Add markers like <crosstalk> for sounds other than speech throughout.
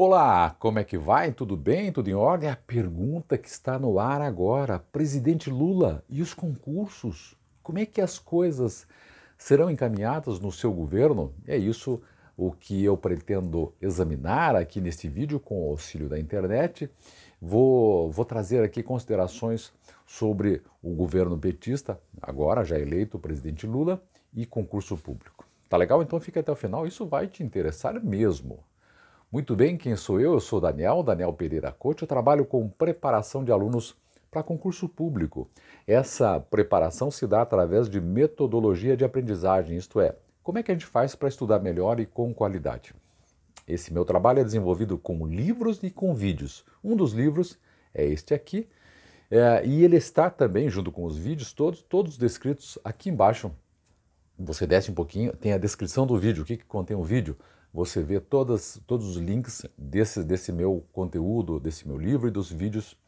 Olá, como é que vai? Tudo bem? Tudo em ordem? A pergunta que está no ar agora: presidente Lula e os concursos? Como é que as coisas serão encaminhadas no seu governo? É isso o que eu pretendo examinar aqui neste vídeo com o auxílio da internet. Vou, vou trazer aqui considerações sobre o governo petista, agora já eleito o presidente Lula, e concurso público. Tá legal? Então fica até o final, isso vai te interessar mesmo. Muito bem, quem sou eu? Eu sou Daniel, Daniel Pereira Coach. Eu trabalho com preparação de alunos para concurso público. Essa preparação se dá através de metodologia de aprendizagem, isto é, como é que a gente faz para estudar melhor e com qualidade. Esse meu trabalho é desenvolvido com livros e com vídeos. Um dos livros é este aqui, é, e ele está também, junto com os vídeos todos, todos descritos aqui embaixo. Você desce um pouquinho, tem a descrição do vídeo, o que, que contém o vídeo, você vê todas, todos os links desse, desse meu conteúdo, desse meu livro e dos vídeos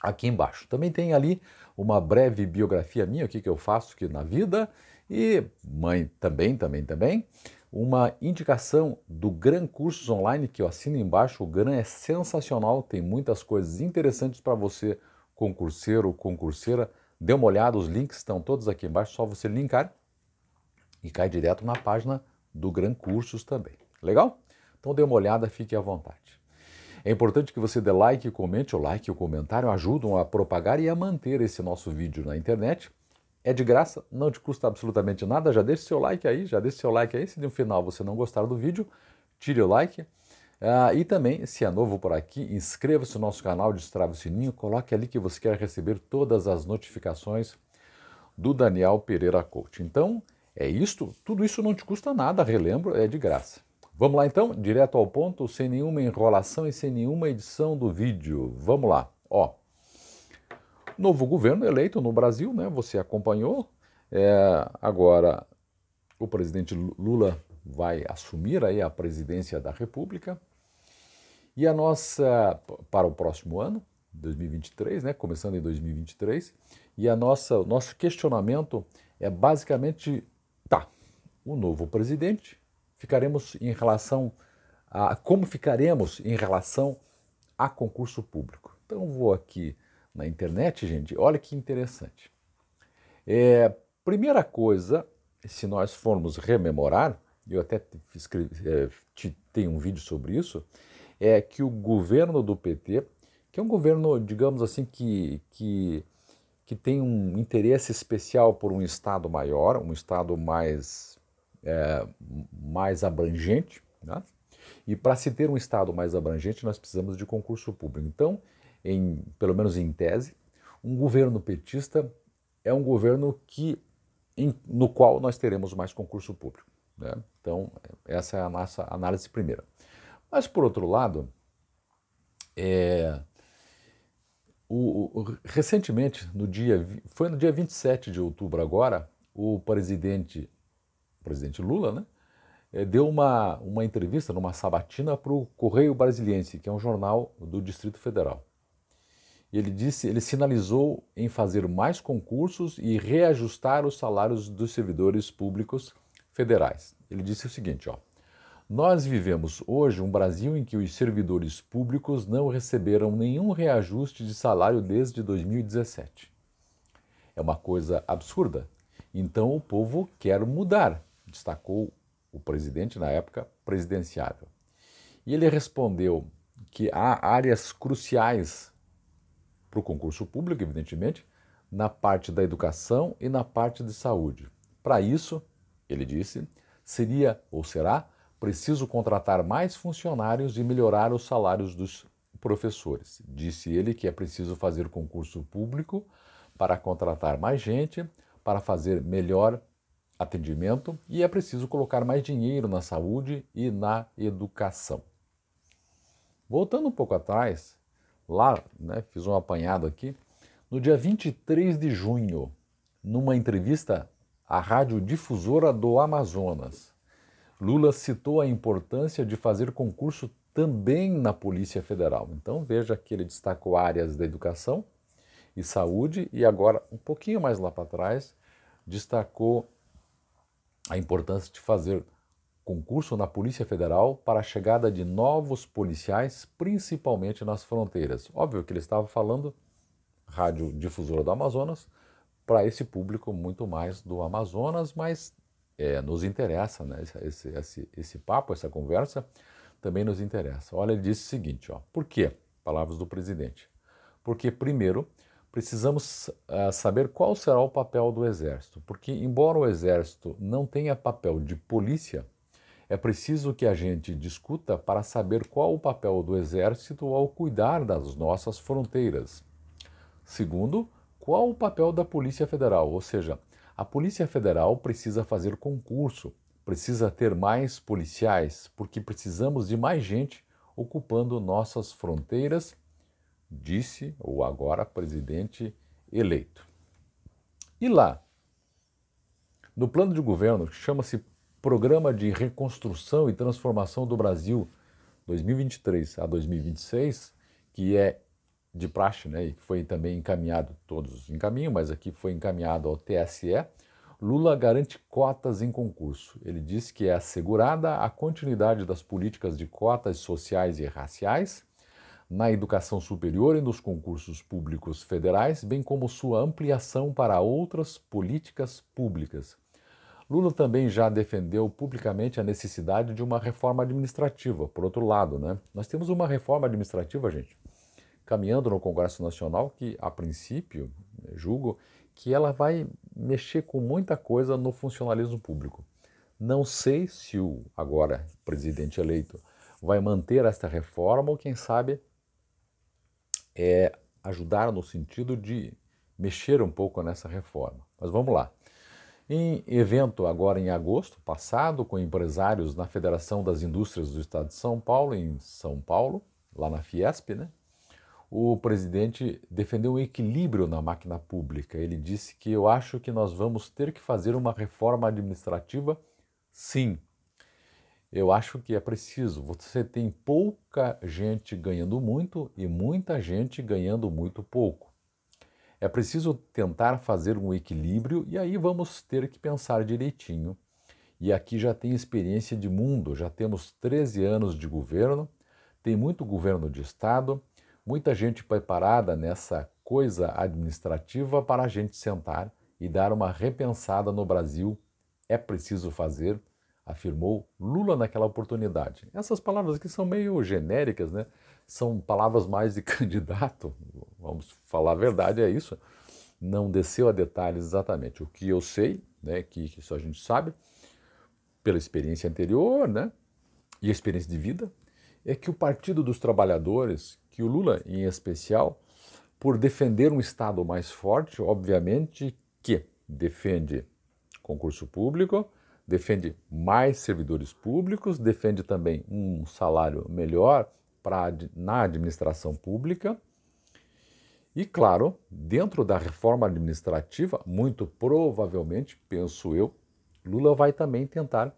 aqui embaixo. Também tem ali uma breve biografia minha, o que, que eu faço aqui na vida, e mãe também, também, também, uma indicação do Gran Cursos Online que eu assino embaixo. O Gran é sensacional, tem muitas coisas interessantes para você, concurseiro ou concurseira. Dê uma olhada, os links estão todos aqui embaixo, só você linkar e cai direto na página do Gran Cursos também. Legal? Então dê uma olhada, fique à vontade. É importante que você dê like, comente, o like e o comentário ajudam a propagar e a manter esse nosso vídeo na internet. É de graça, não te custa absolutamente nada, já deixe seu like aí, já deixe seu like aí. Se no final você não gostar do vídeo, tire o like. Ah, e também, se é novo por aqui, inscreva-se no nosso canal, destrave o sininho, coloque ali que você quer receber todas as notificações do Daniel Pereira Coach. Então, é isto? Tudo isso não te custa nada, relembro, é de graça. Vamos lá então, direto ao ponto, sem nenhuma enrolação e sem nenhuma edição do vídeo. Vamos lá, ó. Novo governo eleito no Brasil, né? Você acompanhou. É, agora, o presidente Lula vai assumir aí a presidência da República. E a nossa, para o próximo ano, 2023, né? Começando em 2023. E a nossa, o nosso questionamento é basicamente Tá, o novo presidente, ficaremos em relação a como ficaremos em relação a concurso público. Então vou aqui na internet, gente, olha que interessante. É, primeira coisa, se nós formos rememorar, eu até escrevi, é, te, tenho um vídeo sobre isso, é que o governo do PT, que é um governo, digamos assim, que, que que tem um interesse especial por um Estado maior, um Estado mais, é, mais abrangente. Né? E para se ter um Estado mais abrangente, nós precisamos de concurso público. Então, em, pelo menos em tese, um governo petista é um governo que, em, no qual nós teremos mais concurso público. Né? Então, essa é a nossa análise primeira. Mas, por outro lado, é, o, o, recentemente, no dia, foi no dia 27 de outubro agora, o presidente, o presidente Lula, né, é, deu uma, uma entrevista numa sabatina para o Correio Brasiliense, que é um jornal do Distrito Federal. E ele disse, ele sinalizou em fazer mais concursos e reajustar os salários dos servidores públicos federais. Ele disse o seguinte, ó: nós vivemos hoje um Brasil em que os servidores públicos não receberam nenhum reajuste de salário desde 2017. É uma coisa absurda. Então o povo quer mudar, destacou o presidente na época presidenciável. E ele respondeu que há áreas cruciais para o concurso público, evidentemente, na parte da educação e na parte de saúde. Para isso, ele disse, seria ou será Preciso contratar mais funcionários e melhorar os salários dos professores. Disse ele que é preciso fazer concurso público para contratar mais gente, para fazer melhor atendimento e é preciso colocar mais dinheiro na saúde e na educação. Voltando um pouco atrás, lá, né, fiz um apanhado aqui, no dia 23 de junho, numa entrevista à Rádio Difusora do Amazonas, Lula citou a importância de fazer concurso também na Polícia Federal. Então veja que ele destacou áreas da educação e saúde e agora, um pouquinho mais lá para trás, destacou a importância de fazer concurso na Polícia Federal para a chegada de novos policiais, principalmente nas fronteiras. Óbvio que ele estava falando, rádio difusora do Amazonas, para esse público muito mais do Amazonas, mas é, nos interessa, né? Esse, esse, esse, papo, essa conversa também nos interessa. Olha, ele disse o seguinte, ó, por quê? Palavras do presidente. Porque, primeiro, precisamos uh, saber qual será o papel do Exército, porque, embora o Exército não tenha papel de polícia, é preciso que a gente discuta para saber qual o papel do Exército ao cuidar das nossas fronteiras. Segundo, qual o papel da Polícia Federal, ou seja, a Polícia Federal precisa fazer concurso, precisa ter mais policiais, porque precisamos de mais gente ocupando nossas fronteiras, disse o agora presidente eleito. E lá, no plano de governo, que chama-se Programa de Reconstrução e Transformação do Brasil 2023 a 2026, que é de praxe, né, e que foi também encaminhado, todos em caminho, mas aqui foi encaminhado ao TSE, Lula garante cotas em concurso. Ele diz que é assegurada a continuidade das políticas de cotas sociais e raciais na educação superior e nos concursos públicos federais, bem como sua ampliação para outras políticas públicas. Lula também já defendeu publicamente a necessidade de uma reforma administrativa. Por outro lado, né? Nós temos uma reforma administrativa, gente, caminhando no Congresso Nacional, que a princípio, né, julgo, que ela vai mexer com muita coisa no funcionalismo público. Não sei se o agora presidente eleito vai manter esta reforma ou, quem sabe, é, ajudar no sentido de mexer um pouco nessa reforma. Mas vamos lá. Em evento agora em agosto passado, com empresários na Federação das Indústrias do Estado de São Paulo, em São Paulo, lá na Fiesp, né? o presidente defendeu um equilíbrio na máquina pública. Ele disse que eu acho que nós vamos ter que fazer uma reforma administrativa, sim. Eu acho que é preciso. Você tem pouca gente ganhando muito e muita gente ganhando muito pouco. É preciso tentar fazer um equilíbrio e aí vamos ter que pensar direitinho. E aqui já tem experiência de mundo, já temos 13 anos de governo, tem muito governo de estado, Muita gente preparada nessa coisa administrativa para a gente sentar e dar uma repensada no Brasil é preciso fazer, afirmou Lula naquela oportunidade. Essas palavras aqui são meio genéricas, né? São palavras mais de <laughs> candidato, vamos falar a verdade, é isso. Não desceu a detalhes exatamente. O que eu sei, né, que, isso a gente sabe, pela experiência anterior, né, e experiência de vida, é que o Partido dos Trabalhadores, que o Lula, em especial, por defender um Estado mais forte, obviamente que defende concurso público, defende mais servidores públicos, defende também um salário melhor pra, na administração pública. E, claro, dentro da reforma administrativa, muito provavelmente, penso eu, Lula vai também tentar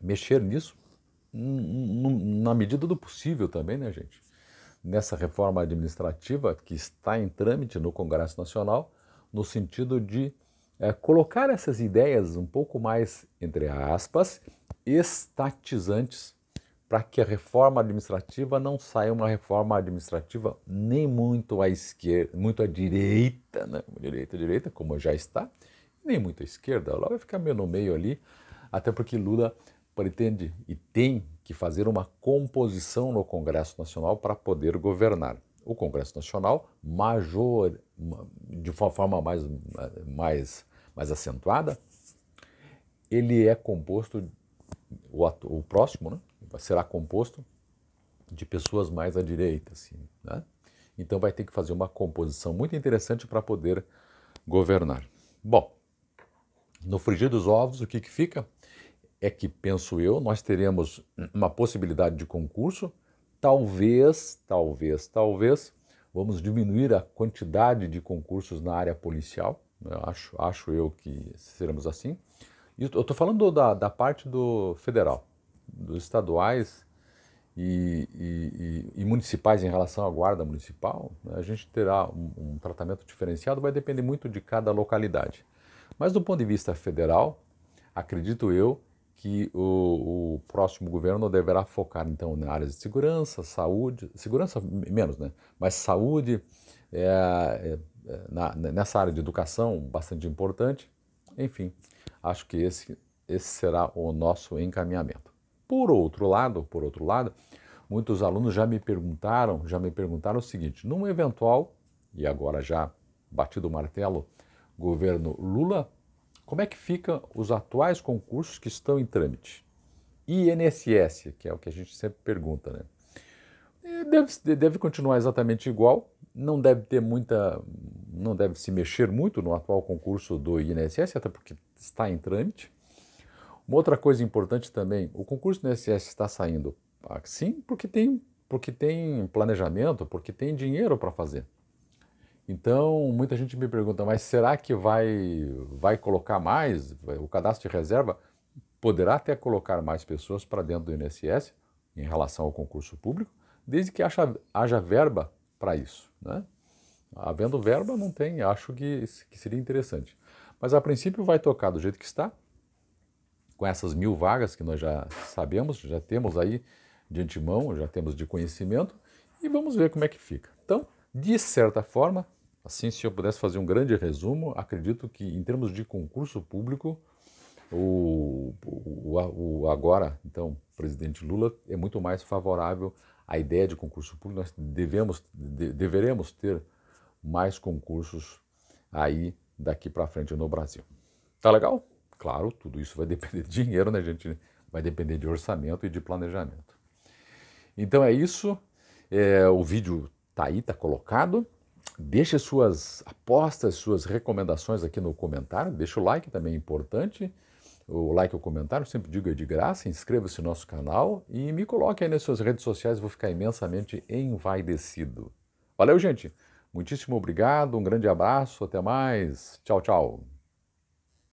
mexer nisso na medida do possível também, né, gente? Nessa reforma administrativa que está em trâmite no Congresso Nacional, no sentido de é, colocar essas ideias um pouco mais, entre aspas, estatizantes, para que a reforma administrativa não saia uma reforma administrativa nem muito à esquerda, muito à direita, né? direita, direita, como já está, nem muito à esquerda. Ela vai ficar meio no meio ali, até porque Lula pretende e tem que fazer uma composição no Congresso Nacional para poder governar. O Congresso Nacional, major, de uma forma mais, mais, mais acentuada, ele é composto, o, ato, o próximo, né, será composto de pessoas mais à direita. Assim, né? Então vai ter que fazer uma composição muito interessante para poder governar. Bom, no frigir dos ovos, o que, que fica? é que, penso eu, nós teremos uma possibilidade de concurso. Talvez, talvez, talvez, vamos diminuir a quantidade de concursos na área policial. Eu acho, acho eu que seremos assim. E eu estou falando da, da parte do federal, dos estaduais e, e, e, e, municipais em relação à guarda municipal. Né? A gente terá um, um tratamento diferenciado, vai depender muito de cada localidade. Mas do ponto de vista federal, acredito eu que o, o, próximo governo deverá focar então na áreas de segurança, saúde, segurança menos, né? Mas saúde, é, é, é, na, nessa área de educação bastante importante. Enfim, acho que esse, esse será o nosso encaminhamento. Por outro lado, por outro lado, muitos alunos já me perguntaram, já me perguntaram o seguinte: num eventual e agora já batido o martelo, governo Lula como é que ficam os atuais concursos que estão em trâmite? INSS, que é o que a gente sempre pergunta, né? Deve, deve continuar exatamente igual, não deve ter muita, não deve se mexer muito no atual concurso do INSS, até porque está em trâmite. Uma outra coisa importante também, o concurso do INSS está saindo ah, sim, porque tem, porque tem planejamento, porque tem dinheiro para fazer. Então, muita gente me pergunta, mas será que vai, vai colocar mais? O cadastro de reserva poderá até colocar mais pessoas para dentro do INSS em relação ao concurso público, desde que haja, haja verba para isso. Né? Havendo verba, não tem, acho que, que seria interessante. Mas a princípio vai tocar do jeito que está, com essas mil vagas que nós já sabemos, já temos aí de antemão, já temos de conhecimento, e vamos ver como é que fica. Então, de certa forma, Assim, se eu pudesse fazer um grande resumo, acredito que, em termos de concurso público, o, o, o agora, então, presidente Lula é muito mais favorável à ideia de concurso público. Nós devemos, de, deveremos ter mais concursos aí daqui para frente no Brasil. Tá legal? Claro, tudo isso vai depender de dinheiro, né, gente? Vai depender de orçamento e de planejamento. Então é isso. É, o vídeo tá aí, tá colocado. Deixe suas apostas, suas recomendações aqui no comentário. Deixe o like também é importante. O like e o comentário, sempre digo é de graça. Inscreva-se no nosso canal e me coloque aí nas suas redes sociais, vou ficar imensamente envaidecido. Valeu, gente! Muitíssimo obrigado, um grande abraço, até mais. Tchau, tchau.